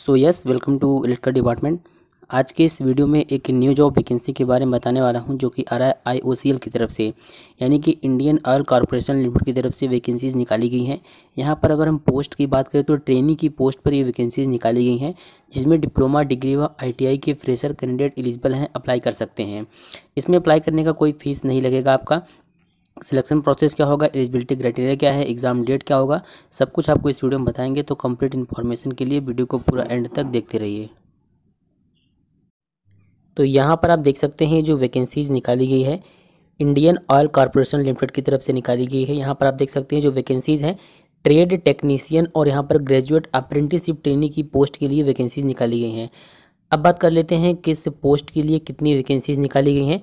so yes welcome to electrical department आज के इस वीडियो में एक न्यू जॉब वैकेंसी के बारे में बताने वाला हूं जो कि आ रहा है आईओसीएल की तरफ से यानी कि इंडियन ऑयल कॉरपोरेशन लिमिटेड की तरफ से वैकेंसीज़ निकाली गई हैं यहां पर अगर हम पोस्ट की बात करें तो ट्रेनी की पोस्ट पर ये वैकेंसीज़ निकाली गई हैं जिसमें डिप्लोमा डिग्री व आई के फ्रेशर कैंडिडेट एलिजिबल हैं अप्लाई कर सकते हैं इसमें अप्लाई करने का कोई फीस नहीं लगेगा आपका सिलेक्शन प्रोसेस क्या होगा एलिजिबिलिटी क्राइटेरिया क्या है एग्जाम डेट क्या होगा सब कुछ आपको इस वीडियो में बताएंगे तो कंप्लीट इन्फॉर्मेशन के लिए वीडियो को पूरा एंड तक देखते रहिए तो यहाँ पर आप देख सकते हैं जो वैकेंसीज निकाली गई है इंडियन ऑयल कॉरपोरेशन लिमिटेड की तरफ से निकाली गई है यहाँ पर आप देख सकते हैं जो वैकेंसीज़ हैं ट्रेड टेक्नीसियन और यहाँ पर ग्रेजुएट अप्रेंटिसशिप ट्रेनिंग की पोस्ट के लिए वैकेंसीज निकाली गई हैं अब बात कर लेते हैं किस पोस्ट के लिए कितनी वैकेंसीज निकाली गई हैं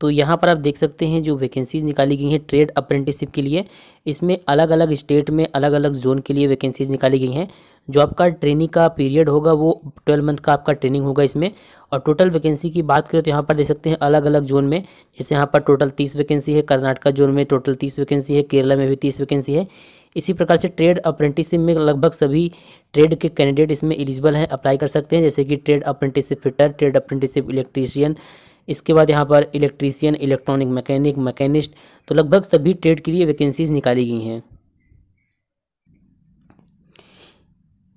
तो यहाँ पर आप देख सकते हैं जो वैकेंसीज़ निकाली गई हैं ट्रेड अप्रेंटिसशिप के लिए इसमें अलग अलग स्टेट में अलग अलग जोन के लिए वैकेंसीज़ निकाली गई हैं जो आपका ट्रेनिंग का पीरियड होगा वो ट्वेल्व मंथ का आपका ट्रेनिंग होगा इसमें और टोटल वैकेंसी की बात करें तो यहाँ पर देख सकते हैं अलग अलग जोन में जैसे यहाँ पर टोटल तीस वैकेंसी है कर्नाटका जोन में टोटल तीस वैकेंसी है केरला में भी तीस वैकेंसी है इसी प्रकार से ट्रेड अप्रेंटिसशिप में लगभग सभी ट्रेड के कैंडिडेट इसमें एलिजिबल हैं अप्लाई कर सकते हैं जैसे कि trade apprenticeship fitter trade apprenticeship electrician इसके बाद यहाँ पर इलेक्ट्रीसियन इलेक्ट्रॉनिक मैकेनिक मैकेनिस्ट तो लगभग सभी ट्रेड के लिए वैकेंसीज़ निकाली गई हैं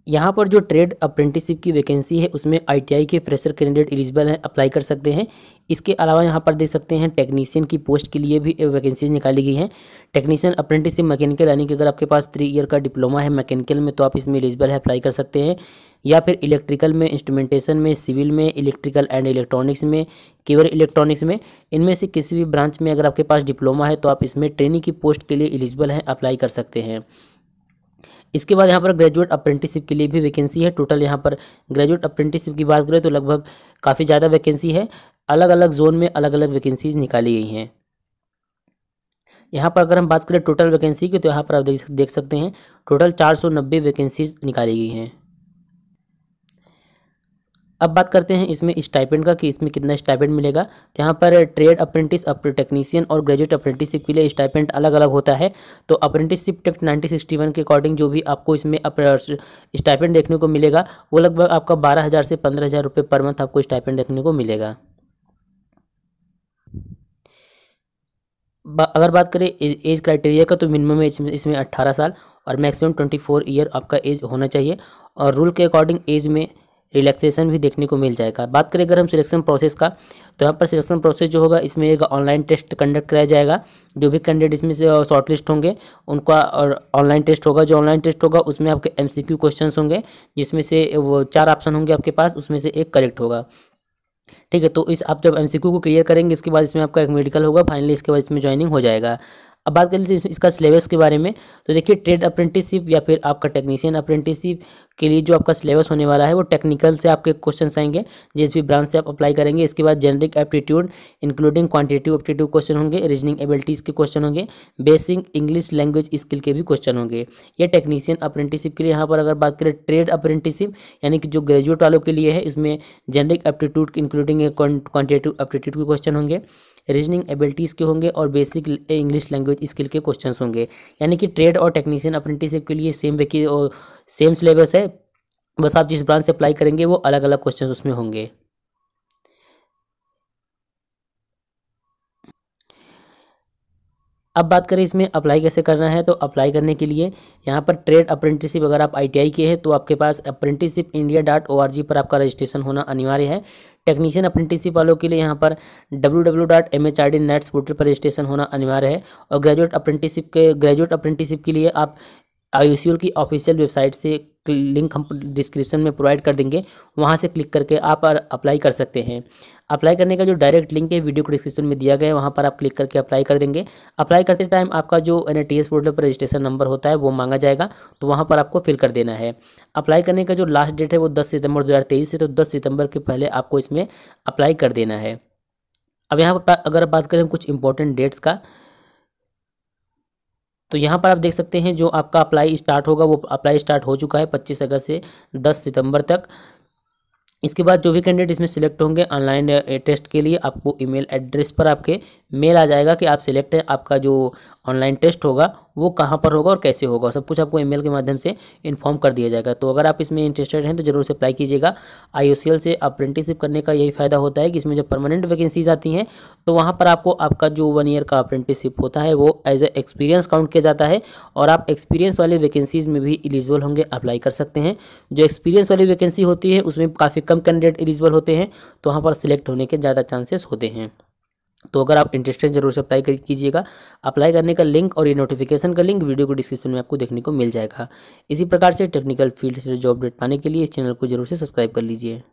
यहाँ पर जो ट्रेड अप्रेंटिसिप की वैकेंसी है उसमें आईटीआई के फ्रेशर कैंडिडेट एलिजिबल हैं अप्लाई कर सकते हैं इसके अलावा यहाँ पर देख सकते हैं टेक्नीशियन की पोस्ट के लिए भी वैकेंसीज निकाली गई हैं टेक्नीशियन अप्रेंटिसिप मैकेनिकल यानी कि अगर आपके पास थ्री ईयर का डिप्लोमा है मैकेनिकल में तो आप इसमें एलिजिबल है अप्लाई कर सकते हैं या फिर इलेक्ट्रिकल में इंस्ट्रूमेंटेशन में सिविल में इलेक्ट्रिकल एंड इलेक्ट्रॉनिक्स में केवल इलेक्ट्रॉनिक्स में इनमें से किसी भी ब्रांच में अगर आपके पास डिप्लोमा है तो आप इसमें ट्रेनिंग की पोस्ट के लिए एलिजिबल हैं अप्लाई कर सकते हैं इसके बाद यहाँ पर ग्रेजुएट अप्रेंटिसिप के लिए भी वैकेंसी है टोटल यहाँ पर ग्रेजुएट अप्रेंटिसिप की बात करें तो लगभग काफ़ी ज़्यादा वैकेंसी है अलग अलग जोन में अलग अलग वैकेंसीज निकाली गई हैं यहाँ पर अगर हम बात करें टोटल वैकेंसी की तो यहाँ पर आप देख देख सकते हैं टोटल नब्बे वैकेंसीज निकाली गई हैं अब बात करते हैं इसमें स्टाइपेंड का कि इसमें कितना स्टाइपेंड मिलेगा तो यहाँ पर ट्रेड अप्रेंटिस टेक्नीशियन और ग्रेजुएट अप्रेंटिसशिप के लिए स्टाइपेंट अलग अलग होता है तो अप्रेंटिसशिप टेक्ट नाइनटीन के अकॉर्डिंग जो भी आपको इसमें स्टाइपेंट देखने को मिलेगा वो लगभग आपका बारह हज़ार से पंद्रह हज़ार पर मंथ आपको स्टाइपेंट देखने को मिलेगा बा, अगर बात करें एज क्राइटेरिया का तो मिनिमम एज इसमें अट्ठारह साल और मैक्सिमम ट्वेंटी फोर ईयर आपका एज होना चाहिए और रूल के अकॉर्डिंग एज में रिलैक्सेशन भी देखने को मिल जाएगा बात करें अगर हम सिलेक्शन प्रोसेस का तो यहाँ पर सिलेक्शन प्रोसेस जो होगा इसमें एक ऑनलाइन टेस्ट कंडक्ट कराया जाएगा जो भी कैंडिडेट इसमें से शॉर्टलिस्ट होंगे उनका और ऑनलाइन टेस्ट होगा जो ऑनलाइन टेस्ट होगा उसमें आपके एम सी क्यू क्वेश्चन होंगे जिसमें से वो चार ऑप्शन होंगे आपके पास उसमें से एक करेक्ट होगा ठीक है तो इस आप जब क्यू को क्लियर करेंगे इसके बाद इसमें आपका एक मेडिकल होगा फाइनली इसके बाद इसमें ज्वाइनिंग हो जाएगा अब बात कर लेते हैं तो इसका सिलेबस के बारे में तो देखिए ट्रेड अप्रेंटिसशिप या फिर आपका टेक्नीशियन अप्रेंटिसशिप के लिए जो आपका सिलेबस होने वाला है वो टेक्निकल से आपके क्वेश्चन आएंगे जिस भी ब्रांच से आप अप्लाई करेंगे इसके बाद generic aptitude including quantitative aptitude question होंगे रीजनिंग एबिलिटीज़ के क्वेश्चन होंगे बेसिक इंग्लिश लैंग्वेज स्किल के भी क्वेश्चन होंगे ये टेक्नीशियन अप्रेंटिसशिप के लिए यहाँ पर अगर बात करें ट्रेड अप्रेंटिसशिप यानी कि जो ग्रेजुएट वालों के लिए है इसमें generic aptitude including quantitative aptitude के क्वेश्चन होंगे रीजनिंग एबिलिटीज़ के होंगे और बेसिक इंग्लिश लैंग्वेज स्किल के क्वेश्चंस होंगे यानी कि ट्रेड और टेक्नीशियन अप्रेंटिसशिप के लिए सेम वे सेम सिलेबस है बस आप जिस ब्रांच से अप्लाई करेंगे वो अलग अलग क्वेश्चन उसमें होंगे अब बात करें इसमें अप्लाई कैसे करना है तो अप्लाई करने के लिए यहाँ पर ट्रेड अप्रेंटिसिप अगर आप आईटीआई के हैं तो आपके पास अप्रेंटिसिप इंडिया डॉट ओ पर आपका रजिस्ट्रेशन होना अनिवार्य है टेक्नीशियन अप्रेंटिसिप वालों के लिए यहाँ पर W W dot M H R D NATS portal पर रजिस्ट्रेशन होना अनिवार्य है और ग्रेजुएट अप्रेंटिसिप के ग्रेजुएट अप्रेंटिसिप के लिए आप आई की ऑफिशियल वेबसाइट से लिंक हम डिस्क्रिप्शन में प्रोवाइड कर देंगे वहाँ से क्लिक करके आप अप्लाई कर सकते हैं अप्लाई करने का जो डायरेक्ट लिंक है वीडियो को डिस्क्रिप्शन में दिया गया है वहाँ पर आप क्लिक करके अप्लाई कर देंगे अप्लाई करते टाइम आपका जो एन पोर्टल पर रजिस्ट्रेशन नंबर होता है वो मांगा जाएगा तो वहाँ पर आपको फिल कर देना है अप्लाई करने का जो लास्ट डेट है वो दस सितंबर दो है तो दस सितंबर के पहले आपको इसमें अप्लाई कर देना है अब यहाँ पर अगर बात करें कुछ इंपॉर्टेंट डेट्स का तो यहाँ पर आप देख सकते हैं जो आपका अप्लाई स्टार्ट होगा वो अप्लाई स्टार्ट हो चुका है पच्चीस अगस्त से दस सितंबर तक इसके बाद जो भी कैंडिडेट इसमें सिलेक्ट होंगे ऑनलाइन टेस्ट के लिए आपको ईमेल एड्रेस पर आपके मेल आ जाएगा कि आप सिलेक्ट हैं आपका जो ऑनलाइन टेस्ट होगा वो कहाँ पर होगा और कैसे होगा सब कुछ आपको ईमेल के माध्यम से इन्फॉर्म कर दिया जाएगा तो अगर आप इसमें इंटरेस्टेड हैं तो जरूर से अप्लाई कीजिएगा आई से अप्रेंटिसिप करने का यही फ़ायदा होता है कि इसमें जब परमानेंट वैकेंसीज आती हैं तो वहाँ पर आपको आपका जो वन ईयर का अप्रेंटिसिप होता है वो एज ए एक्सपीरियंस काउंट किया जाता है और आप एक्सपीरियंस वाले वैकेंसीज में भी एलिजिबल होंगे अप्लाई कर सकते हैं जो एक्सपीरियंस वाली वैकेंसी होती है उसमें काफ़ी कम कैंडिडेट एलिजिबल होते हैं तो वहाँ पर सिलेक्ट होने के ज़्यादा चांसेस होते हैं तो अगर आप इंटरेस्टेड जरूर से अप्लाई कीजिएगा अप्लाई करने का लिंक और ये नोटिफिकेशन का लिंक वीडियो को डिस्क्रिप्शन में आपको देखने को मिल जाएगा इसी प्रकार से टेक्निकल फील्ड से जॉब अपडेट पाने के लिए इस चैनल को जरूर से सब्सक्राइब कर लीजिए